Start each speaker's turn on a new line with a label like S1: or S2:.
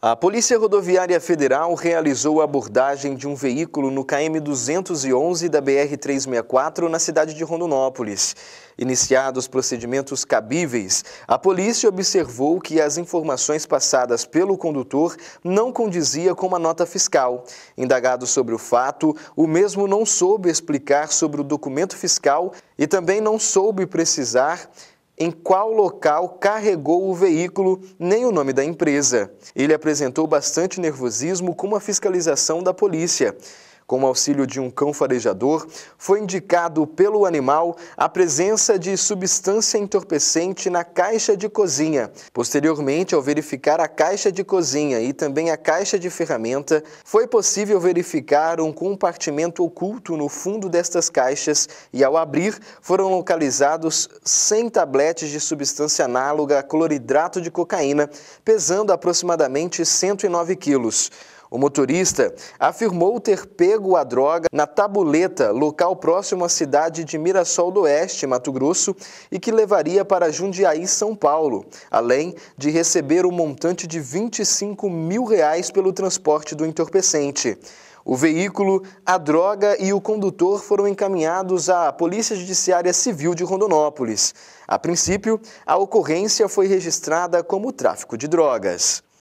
S1: A Polícia Rodoviária Federal realizou a abordagem de um veículo no KM 211 da BR 364 na cidade de Rondonópolis. Iniciados procedimentos cabíveis, a polícia observou que as informações passadas pelo condutor não condizia com uma nota fiscal. Indagado sobre o fato, o mesmo não soube explicar sobre o documento fiscal e também não soube precisar em qual local carregou o veículo, nem o nome da empresa. Ele apresentou bastante nervosismo com uma fiscalização da polícia com o auxílio de um cão farejador, foi indicado pelo animal a presença de substância entorpecente na caixa de cozinha. Posteriormente, ao verificar a caixa de cozinha e também a caixa de ferramenta, foi possível verificar um compartimento oculto no fundo destas caixas e, ao abrir, foram localizados 100 tabletes de substância análoga a cloridrato de cocaína, pesando aproximadamente 109 quilos. O motorista afirmou ter pego a droga na Tabuleta, local próximo à cidade de Mirassol do Oeste, Mato Grosso, e que levaria para Jundiaí, São Paulo, além de receber um montante de 25 mil reais pelo transporte do entorpecente. O veículo, a droga e o condutor foram encaminhados à Polícia Judiciária Civil de Rondonópolis. A princípio, a ocorrência foi registrada como tráfico de drogas.